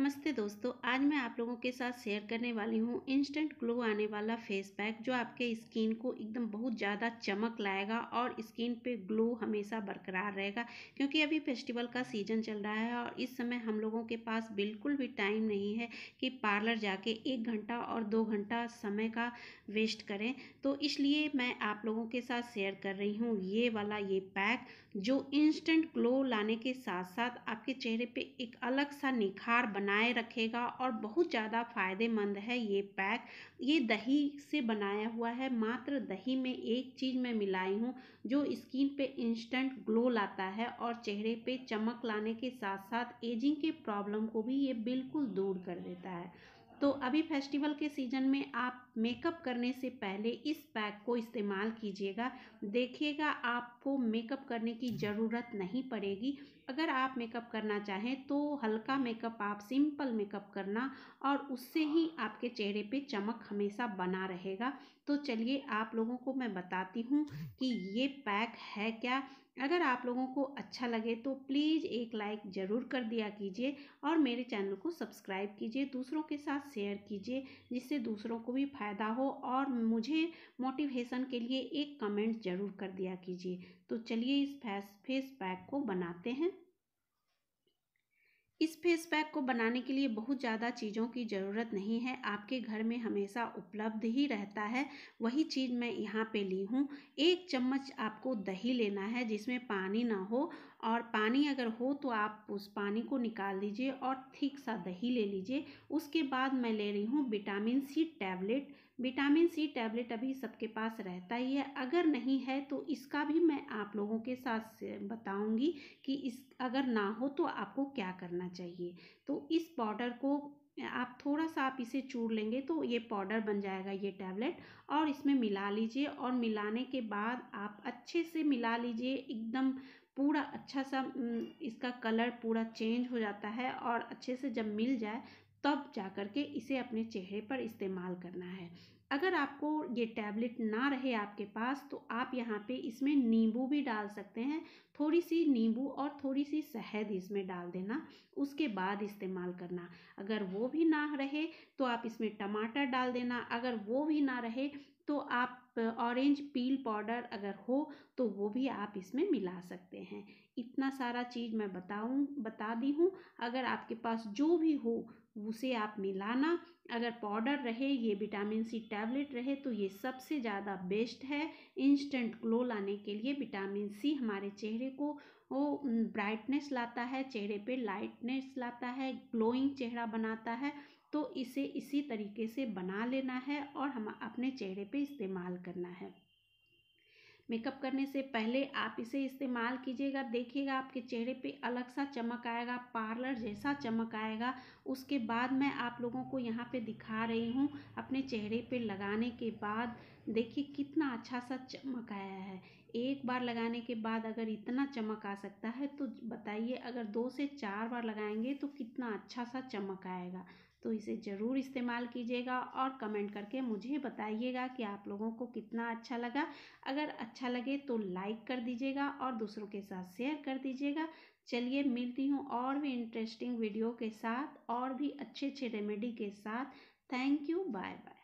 नमस्ते दोस्तों आज मैं आप लोगों के साथ शेयर करने वाली हूँ इंस्टेंट ग्लो आने वाला फेस पैक जो आपके स्किन को एकदम बहुत ज़्यादा चमक लाएगा और स्किन पे ग्लो हमेशा बरकरार रहेगा क्योंकि अभी फेस्टिवल का सीज़न चल रहा है और इस समय हम लोगों के पास बिल्कुल भी टाइम नहीं है कि पार्लर जाके एक घंटा और दो घंटा समय का वेस्ट करें तो इसलिए मैं आप लोगों के साथ शेयर कर रही हूँ ये वाला ये पैक जो इंस्टेंट ग्लो लाने के साथ साथ आपके चेहरे पर एक अलग सा निखार बना बनाए रखेगा और बहुत ज़्यादा फ़ायदेमंद है ये पैक ये दही से बनाया हुआ है मात्र दही में एक चीज़ मैं मिलाई हूँ जो स्किन पे इंस्टेंट ग्लो लाता है और चेहरे पे चमक लाने के साथ साथ एजिंग के प्रॉब्लम को भी ये बिल्कुल दूर कर देता है तो अभी फेस्टिवल के सीज़न में आप मेकअप करने से पहले इस पैक को इस्तेमाल कीजिएगा देखिएगा आपको मेकअप करने की ज़रूरत नहीं पड़ेगी अगर आप मेकअप करना चाहें तो हल्का मेकअप आप सिंपल मेकअप करना और उससे ही आपके चेहरे पे चमक हमेशा बना रहेगा तो चलिए आप लोगों को मैं बताती हूँ कि ये पैक है क्या अगर आप लोगों को अच्छा लगे तो प्लीज़ एक लाइक ज़रूर कर दिया कीजिए और मेरे चैनल को सब्सक्राइब कीजिए दूसरों के साथ शेयर कीजिए जिससे दूसरों को भी फ़ायदा हो और मुझे मोटिवेशन के लिए एक कमेंट ज़रूर कर दिया कीजिए तो चलिए इस फेस फेस पैक को बनाते हैं इस फेस पैक को बनाने के लिए बहुत ज़्यादा चीज़ों की ज़रूरत नहीं है आपके घर में हमेशा उपलब्ध ही रहता है वही चीज़ मैं यहाँ पे ली हूँ एक चम्मच आपको दही लेना है जिसमें पानी ना हो और पानी अगर हो तो आप उस पानी को निकाल दीजिए और थिक सा दही ले लीजिए उसके बाद मैं ले रही हूँ vitamin C tablet vitamin C tablet अभी सबके पास रहता ही है अगर नहीं है तो इसका भी मैं आप लोगों के साथ बताऊंगी कि इस अगर ना हो तो आपको क्या करना चाहिए तो इस पाउडर को आप थोड़ा सा आप इसे चूर लेंगे तो ये पाउडर बन जाएगा ये टैबलेट और इसमें मिला लीजिए और मिलाने के बाद आप अच्छे से मिला लीजिए एकदम पूरा अच्छा सा इसका कलर पूरा चेंज हो जाता है और अच्छे से जब मिल जाए तब जा कर के इसे अपने चेहरे पर इस्तेमाल करना है अगर आपको ये टैबलेट ना रहे आपके पास तो आप यहाँ पे इसमें नींबू भी डाल सकते हैं थोड़ी सी नींबू और थोड़ी सी शहद इसमें डाल देना उसके बाद इस्तेमाल करना अगर वो भी ना रहे तो आप इसमें टमाटर डाल देना अगर वो भी ना रहे तो आप ऑरेंज पील पाउडर अगर हो तो वो भी आप इसमें मिला सकते हैं इतना सारा चीज़ मैं बताऊँ बता दी हूँ अगर आपके पास जो भी हो उसे आप मिलाना अगर पाउडर रहे ये विटामिन सी टैबलेट रहे तो ये सबसे ज़्यादा बेस्ट है इंस्टेंट ग्लो लाने के लिए विटामिन सी हमारे चेहरे को वो ब्राइटनेस लाता है चेहरे पे लाइटनेस लाता है ग्लोइंग चेहरा बनाता है तो इसे इसी तरीके से बना लेना है और हम अपने चेहरे पे इस्तेमाल करना है मेकअप करने से पहले आप इसे इस्तेमाल कीजिएगा देखिएगा आपके चेहरे पे अलग सा चमक आएगा पार्लर जैसा चमक आएगा उसके बाद मैं आप लोगों को यहाँ पे दिखा रही हूँ अपने चेहरे पे लगाने के बाद देखिए कितना अच्छा सा चमक आया है एक बार लगाने के बाद अगर इतना चमक आ सकता है तो बताइए अगर दो से चार बार लगाएंगे तो कितना अच्छा सा चमक आएगा तो इसे ज़रूर इस्तेमाल कीजिएगा और कमेंट करके मुझे बताइएगा कि आप लोगों को कितना अच्छा लगा अगर अच्छा लगे तो लाइक कर दीजिएगा और दूसरों के साथ शेयर कर दीजिएगा चलिए मिलती हूँ और भी इंटरेस्टिंग वीडियो के साथ और भी अच्छे अच्छे रेमेडी के साथ थैंक यू बाय बाय